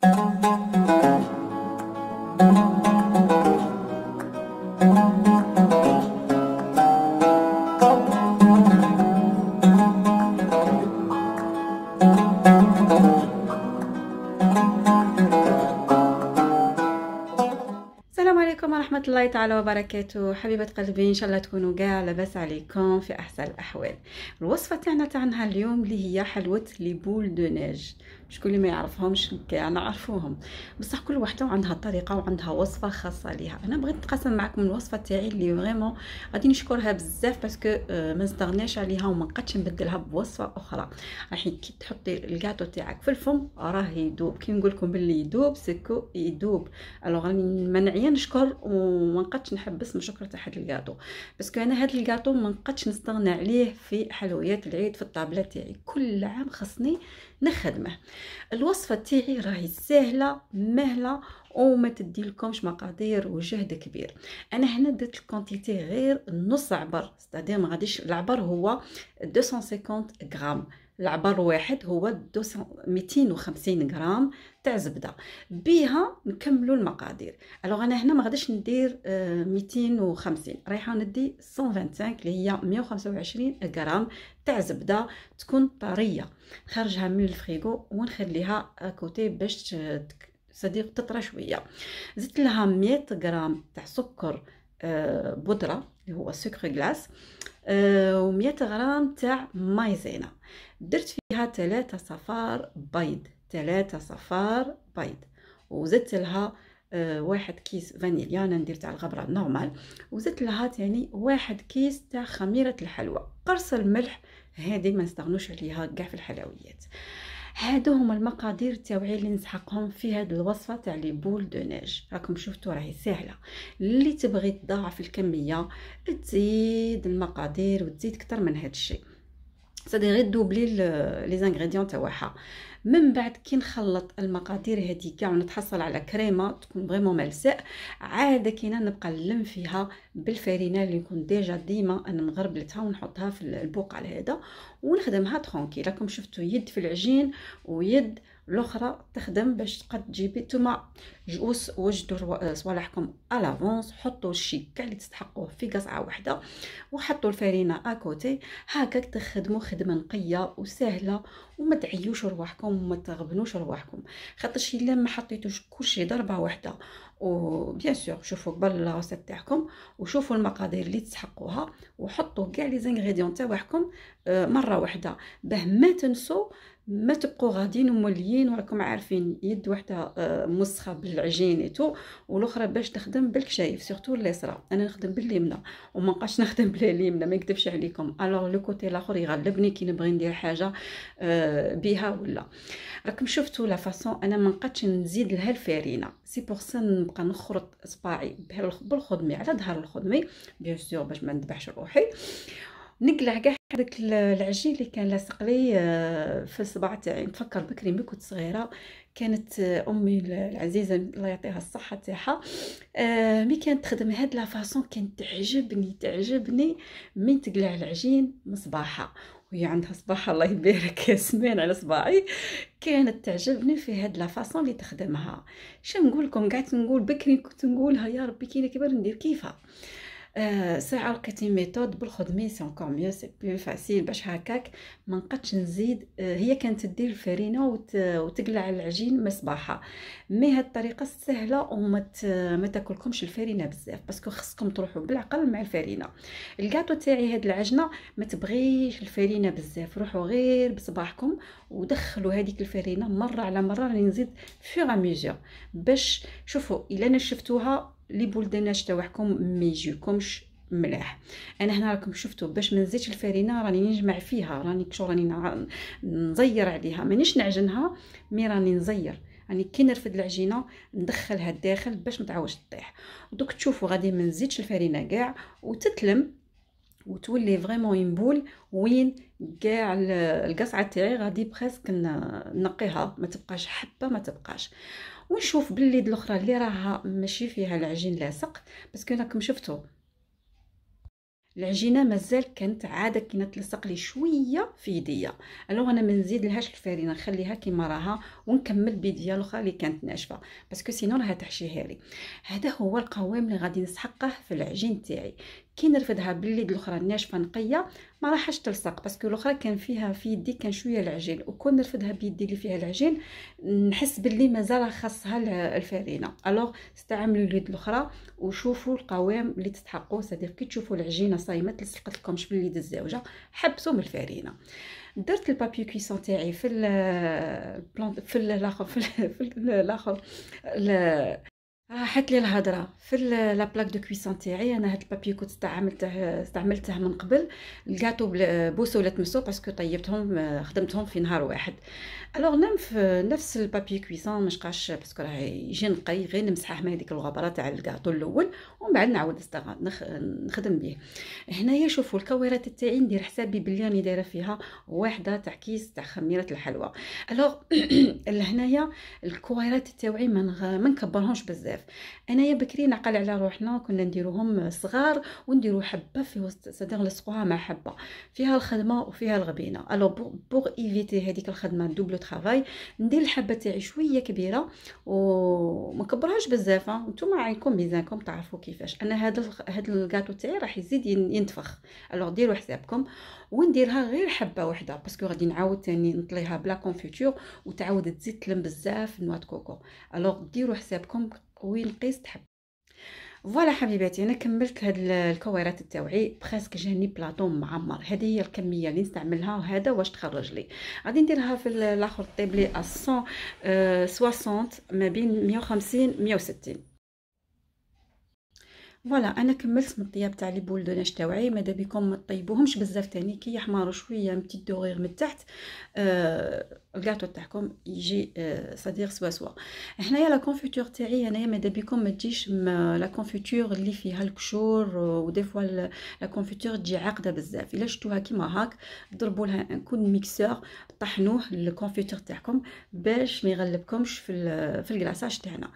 Thank you. الله تعالى وبركاته حبيبه قلبي ان شاء الله تكونوا كاع لاباس عليكم في احسن الاحوال الوصفه تاعنا تاعنا اليوم اللي هي حلوه لي بول دو نيج شكون اللي ما يعرفهمش كاع نعرفوهم بصح كل وحده عندها طريقه وعندها وصفه خاصه ليها انا بغيت نتقاسم معكم الوصفه تاعي اللي فريمون غادي نشكرها بزاف باسكو euh, ما نستغناش عليها وما نقدش نبدلها بوصفه اخرى راح كي تحطي الكاطو تاعك في الفم راه يدوب كي نقول لكم باللي يدوب سكو يدوب الوغ ما نعيا نشكر و وما نقدش نحبس من تحت هذا الكاطو باسكو انا هذا الكاطو ما نقدش نستغنى عليه في حلويات العيد في الطابله تاعي كل عام خصني نخدمه الوصفه تاعي راهي سهله مهله وما تدي لكمش مقادير وجهد كبير انا هنا درت الكونتيتي غير نص عبر ستادير ما غاديش العبر هو 250 غرام العبر واحد هو 250 غرام تاع زبده بها نكملوا المقادير الوغ انا هنا ما غاديش ندير 250 آه، رايحه ندي 125 اللي هي 125 غرام تاع زبده تكون طريه نخرجها من الفريغو ونخليها آه، كوتي باش صديق تطرى شويه زدت لها 100 غرام تاع سكر آه، بودره اللي هو سكر غلاس آه، و100 غرام تاع مايزينا درت فيها ثلاثة صفار بيض ثلاثة صفار بيض وزدت لها آه، واحد كيس فانيليا انا ندير تاع الغبره نورمال وزدت لها تاني واحد كيس تاع خميره الحلوى قرص الملح هذه ما نستغنوش عليها كاع في الحلويات هادو هما المقادير التوعيه اللي نسحقهم في هاد الوصفه تاع لي بول دو نيج راكم شفتوا راهي سهله اللي تبغي تضاعف الكميه تزيد المقادير وتزيد اكثر من هاد الشيء سادي غير دوبلي لي زانغريديون تاعها من بعد كي نخلط المقادير هذه كاع ونتحصل على كريمه تكون فريمون ملساء عاد كينا نبقى نلم فيها بالفرينه اللي نكون ديجا ديما انا مغربلتها ونحطها في على هذا ونخدمها ترونكي راكم شفتوا يد في العجين ويد الاخرى تخدم باش تقد تجيبي نتوما جوس وجدوا آه، صوالحكم الافونس حطوا الشيء كاع اللي تستحقوه في قصعه واحده وحطوا الفرينه اكوتي هكاك تخدموا خدمه نقيه وسهله وما تعيوش رواحكم وما تغبنوش رواحكم خاطرش الا ما حطيتوش كلشي ضربه واحده وبيان سور شوفوا قبل لاغوسيت تاعكم وشوفوا المقادير اللي تسحقوها وحطوا كاع لي زانغريديون تاعكم آه، مره واحده باه ما تنسوا ما تبقوا غاديين وموليين وراكم عارفين يد وحده آه، مسخه بالعجين تو والاخرى باش تخدم بالكشايف سورتو اليسرى انا نخدم باليمنى وما نبقاش نخدم باليمنى ما نكذبش عليكم الوغ لو كوتي الاخر يغلبني كي نبغي ندير حاجه آه، بها ولا راكم شفتوا لا فاصون انا ما نقدش نزيد لها الفرينه سي بوغ سا نبقى نخرط صباعي بحال بالخدمي على ظهر الخدمي بيان سور باش ما نذبحش روحي نقلع كاع هذاك العجين اللي كان لاصق لي آه، في الصباع تاعي نتفكر بكري ملي كنت صغيره كانت آه، امي العزيزه الله يعطيها الصحه تاعها آه، مي كانت تخدم هاد لا فاصون كانت تعجبني تعجبني من تقلع العجين مصباحه وهي عندها صباح الله يبارك ياسمين على صباعي كانت تعجبني في هاد لا فاصون اللي تخدمها شنو نقول لكم قعدت نقول بكري كنت نقولها يا ربي كي نكبر ندير كيفها آه، ساعه لقيتي ميثود بالخدمي سي اونكور ميو سي بلو فاسيل باش هكاك ما نقدش نزيد آه، هي كانت دير الفرينه وتقلع العجين مصباحه مي هاد الطريقه سهله وما ت... ما تاكلكمش الفرينه بزاف باسكو خصكم تروحوا بالعقل مع الفرينه الكاطو تاعي هاد العجنه ما تبغيش الفرينه بزاف روحوا غير بصباحكم ودخلوا هذيك الفرينه مره على مره راني نزيد فيغ ميجور باش شوفوا الا نشفتوها لي بولدانه تاعكم ما يجيكمش ملاح انا هنا راكم شفتوا باش ما نزيدش الفرينه راني نجمع فيها راني كشو راني نزير عليها مانيش نعجنها مي راني نزير راني كي نرفد العجينه ندخلها الداخل باش ما تعاودش تطيح دوك تشوفوا غادي ما نزيدش الفرينه كاع وتتلم وتولي فريمون بول وين كاع القصعه تاعي غادي بريسك نقيها ما تبقاش حبه ما تبقاش ونشوف باليد الاخرى اللي راها ماشي فيها العجين لاصق باسكو راكم شفتوا العجينه مازال كانت عاده كانت تلصق لي شويه في يديا الو انا ما نزيدلهاش الفرينه نخليها كيما راها ونكمل بيديا الاخرى اللي كانت ناشفه باسكو سينو راها تحشيها لي هذا هو القوام اللي غادي نسحقه في العجين تاعي كي نرفدها باليد الاخرى ناشفه نقيه ما راحش تلصق باسكو الاخرى كان فيها في يدي كان شويه العجين وكون نرفدها بيدي اللي فيها العجين نحس باللي مازال خاصها الفرينه الوغ استعملوا اليد الاخرى وشوفوا القوام اللي تستحقوه صديق كي تشوفوا العجينه صايمه تلصقت لكمش باليد الزوجه حبسوا من الفرينه درت البابي كويسون تاعي في البلان في الاخر في الاخر حيت لي الهضره في لا بلاك دو كويسون تاعي انا هاد البابي كنت استعملته استعملته من قبل الكاطو بوسه ولا تمسو باسكو طيبتهم آه، خدمتهم في نهار واحد الوغ نم في نفس البابي كويسون مشقاش باسكو راه يجي نقي غير نمسحه من هذيك الغبره تاع الكاطو الاول ومن بعد نعاود نخدم به هنايا شوفوا الكويرات تاعي ندير حسابي بلي راني دايره فيها واحده تاع كيس تاع خميره الحلوى الوغ هنايا الكويرات تاعي ما نكبرهمش بزاف بزاف انايا بكري نعقل على روحنا كنا نديروهم صغار ونديرو حبه في وسط صدر نلصقوها مع حبه فيها الخدمه وفيها الغبينه الو بوغ ايفيتي هذيك الخدمه دوبل طرافاي ندير الحبه تاعي شويه كبيره وما نكبرهاش بزاف نتوما عينكم ميزانكم تعرفوا كيفاش انا هذا هذا الكاطو تاعي راح يزيد ينتفخ الو ديروا حسابكم ونديرها غير حبه واحده باسكو غادي نعاود ثاني نطليها بلا كونفيتور وتعاود تزيد تلم بزاف نواه كوكو الو ديروا حسابكم وينقيس تحب فوالا حبيباتي انا كملت هاد الكويرات التوعي بريسك جاني بلاطون معمر هذه هي الكميه اللي نستعملها وهذا واش تخرج لي غادي نديرها في الاخر طيب لي 160 euh, ما بين 150 160 فوالا انا كملت من الطياب تاع لي بول ناش تاوعي ماذا بكم ما طيبوهمش بزاف تاني كي يحمروا شويه متي دوغيغ من تحت آه الكاطو تاعكم يجي صدير آه، سوا سوا هنايا لا كونفيتور تاعي هنايا ماذا بيكم ما تجيش لا كونفيتور اللي فيها الكشور ودي فوا لا كونفيتور تجي عاقده بزاف الا شفتوها كيما هاك ضربوا لها ان كون ميكسور طحنوه الكونفيتور تاعكم باش ما يغلبكمش في في الكلاصاج تاعنا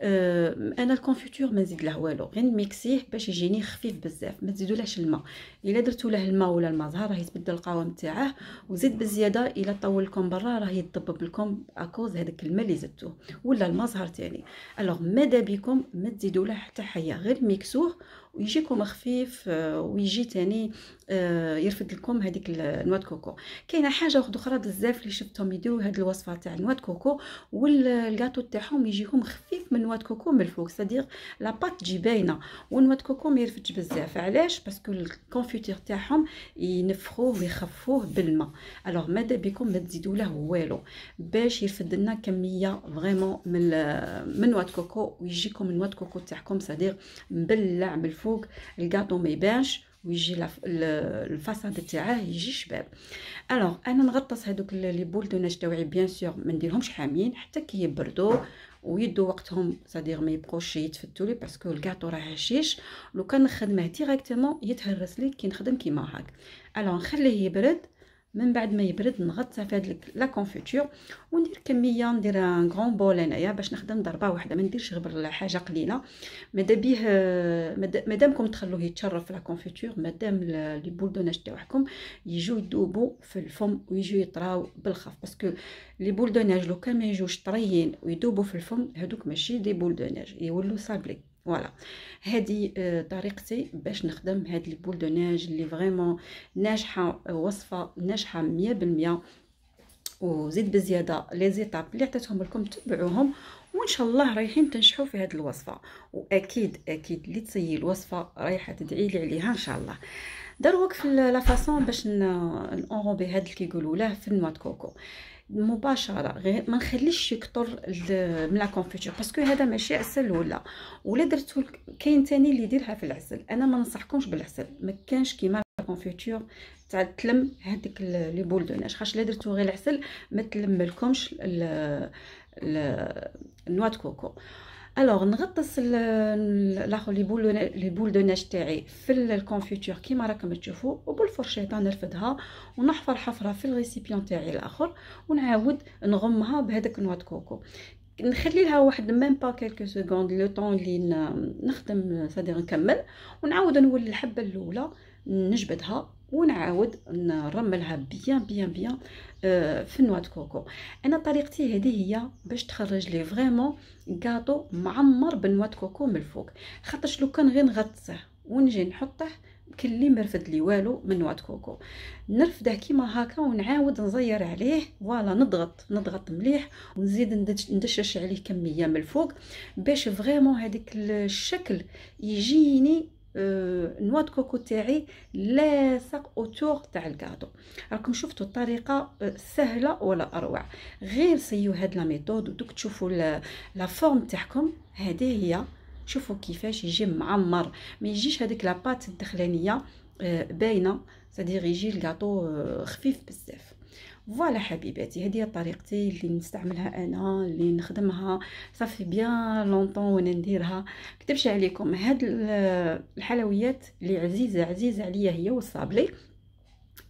آه، انا الكونفيتور ما نزيد له والو غير ميكسيه باش يجيني خفيف بزاف ما تزيدولهش الماء الا درتو له الماء ولا الماء زهر راه يتبدل القوام تاعه وزيد بزياده الا طول لكم برا راه راهي تطبب لكم اكوز هذاك الماء اللي زدتوه ولا المظهر تاعي الوغ ماذا بكم ما تزيدوا له حتى حيه غير ميكسوه ويجيكم خفيف آه، ويجي تاني آه، يرفد لكم هذيك نواه كوكو كاينه حاجه واحده اخرى بزاف اللي شفتهم يديروا هذه الوصفه تاع نواه كوكو والكاطو تاعهم يجيهم خفيف من نواه كوكو من الفوق صديق لا بات تجي باينه ونواه كوكو ما يرفدش بزاف علاش باسكو الكونفيتير تاعهم ينفخوه ويخفوه بالماء الوغ ماذا بكم ما تزيدوا له والو باش يرفد لنا كميه فريمون من من نواه كوكو ويجيكم نواه كوكو تاعكم صديق مبلع من الفوق فوق الكاطو ما يبانش ويجي الفاساد تاعه يجي شباب الوغ انا نغطس هذوك لي بول دو ناج تاوعي بيان سور ما نديرهمش حامين حتى كي يبردوا ويدو وقتهم صدير ما يبقوش يتفتوا لي باسكو الكاطو راه هشيش لو كان نخدمه ديريكتومون يتهرس لي كي نخدم كيما هاك الوغ نخليه يبرد من بعد ما يبرد نغطى في هذيك لا كونفيتور وندير كميه ندير ان غون بول انايا باش نخدم ضربه واحده ما نديرش غبر حاجه قليله مادا بيه مادامكم تخلوه يتشرب في لا كونفيتور مادام لي بول دوناج تاعكم يجوا يذوبوا في الفم ويجوا يطراو بالخف باسكو لي بول دوناج لو كان ما يجوش طريين ويذوبوا في الفم هذوك ماشي دي بول دوناج يولوا صابلي فوالا هذه آه، طريقتي باش نخدم هاد البول دو ناج اللي فريمون ناجحه آه، وصفه ناجحه 100% وزيد بزياده لي زيتاب اللي عطيتهم لكم تبعوهم وان شاء الله رايحين تنجحوا في هذه الوصفه واكيد اكيد اللي تسيي الوصفه رايحه تدعي لي عليها ان شاء الله دروك في لا فاصون باش نغوبي هذا اللي كيقولوا له في المات كوكو مباشره غير ما نخليش يكثر من لا كونفيتور باسكو هذا ماشي عسل ولا ولا درتو كاين ثاني اللي يديرها في العسل انا ما ننصحكمش بالعسل ما كانش كيما كونفيتور تاع تلم هذيك لي بول دو ناش خاش لا درتو غير العسل ما تلملكمش النوا دو كوكو الوغ نغطس لاخو لي بول لي بول دو ناش تاعي في الكونفيتور كيما راكم تشوفوا وبالفرشيطه نرفدها ونحفر حفره في الريسيبيون تاعي الاخر ونعاود نغمها بهذاك نوات كوكو نخلي لها واحد ميم با كيلكو سكوند لو طون لي نخدم صدير نكمل ونعاود نولي الحبه الاولى نجبدها ونعاود نرملها بيان بيان بيان آه، في دو كوكو انا طريقتي هذه هي باش تخرج لي فريمون كاطو معمر دو كوكو من الفوق خاطرش لو كان غير نغطسه ونجي نحطه اللي مرفد لي والو من دو كوكو نرفده كيما هكا ونعاود نزير عليه فوالا نضغط نضغط مليح ونزيد ندشش عليه كميه من الفوق باش فريمون هذيك الشكل يجيني النوا آه، دو كوكو تاعي لاصق اوتور تاع الكادو راكم شفتوا الطريقه آه، سهله ولا اروع غير سيو هاد لا ميثود ودوك تشوفوا لا فورم تاعكم هذه هي شوفوا كيفاش يجي معمر ما يجيش هذيك لاباط الدخلانيه آه، باينه سادير يجي الكادو خفيف بزاف فوالا حبيباتي هذه هي طريقتي اللي نستعملها انا اللي نخدمها صافي بيان لونطون وانا نديرها كتبش عليكم هاد الحلويات اللي عزيزه عزيزه عليا هي والصابلي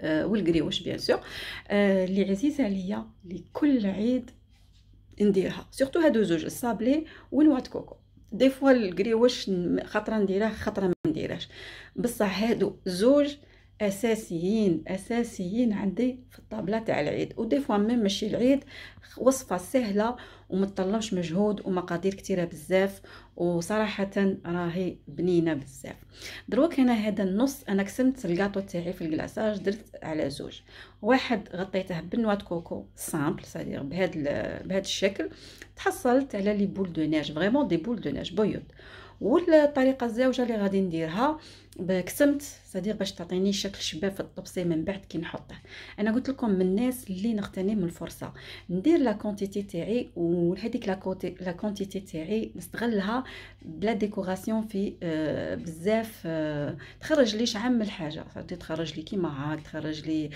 آه والقريوش بيان آه، سور اللي عزيزه عليا لكل عيد نديرها سورتو هادو زوج الصابلي ونوع كوكو دي فوا القريوش خطره نديره خطره ما نديرهش بصح هادو زوج اساسيين اساسيين عندي في الطابله تاع العيد ودي فوا ميم ماشي العيد وصفه سهله وما تطلبش مجهود ومقادير كتيره بزاف وصراحه راهي بنينه بزاف دروك هنا هذا النص انا قسمت الكاطو تاعي في الكلاصاج درت على زوج واحد غطيته بنوا كوكو سامبل سادير بهذا بهذا الشكل تحصلت على لي بول دو نيج فريمون دي بول دو نيج بيض والطريقه الزوجه اللي غادي نديرها بكسمت صديق باش تعطيني شكل شباب في الطبسي من بعد كي نحطه انا قلت لكم من الناس اللي نغتنم الفرصه ندير لا كونتيتي تاعي وهذيك لا كونتيتي تاعي نستغلها بلا ديكوراسيون في آه، بزاف آه، تخرج لي حاجه الحاجه تخرج لي كيما هاك تخرج لي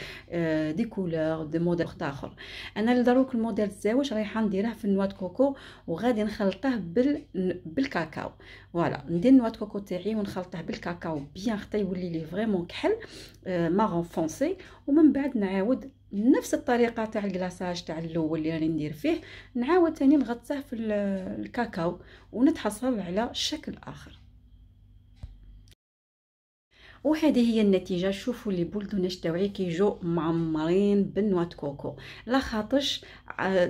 دي كولور دي موديل اخر انا لدروك الموديل الزواج رايحه نديره في النواه كوكو وغادي نخلطه بال بالكاكاو فوالا ندير النواه كوكو تاعي ونخلطه بالكاكاو بيان حتى يولي لي فريمون كحل آه، مارون فونسي ومن بعد نعاود نفس الطريقه تاع الكلاصاج تاع الاول اللي راني ندير فيه نعاود تاني نغطيه في الكاكاو ونتحصل على شكل اخر وهذه هي النتيجه شوفوا لي بول توعي تاوعي كيجو معمرين بالنوا كوكو لا خاطرش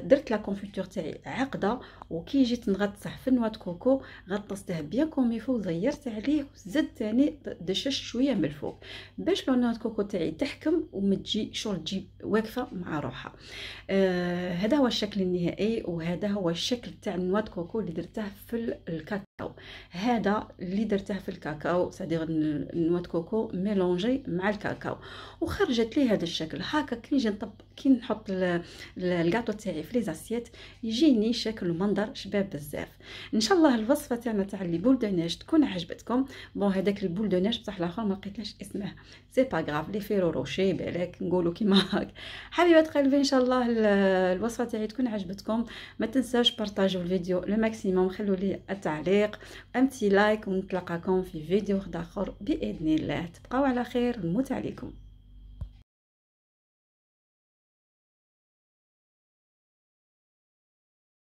درت لا كونفيتور تاعي عقده وكي جيت نغطسه في النوا كوكو غطسته بيان يفو وزيرت عليه وزدت ثاني دشش شويه من الفوق باش لو كوكو تاعي تحكم وما تجي شغل تجي واقفه مع روحها آه هذا هو الشكل النهائي وهذا هو الشكل تاع النوا كوكو اللي درته في الكاكاو هذا اللي درته في الكاكاو صديق النوا كوكو الكوكو ميلونجي مع الكاكاو وخرجت لي هذا الشكل هكا كي نجي نطب كي نحط الكاطو تاعي في ليزاسيات يجيني شكل ومنظر شباب بزاف ان شاء الله الوصفه تاعنا تاع لي بول دوناج تكون عجبتكم بون هذاك البول دوناج بصح الاخر ما لقيتلاش اسمه سي با غراف لي فيرو روشي بالك نقولوا كيما هاك حبيبات قلبي ان شاء الله الوصفه تاعي تكون عجبتكم ما تنساوش بارطاجيو الفيديو لو ماكسيموم خلوا لي التعليق امتي لايك ونتلاقاكم في فيديو اخر باذن الله الله تبقاو على خير نموت عليكم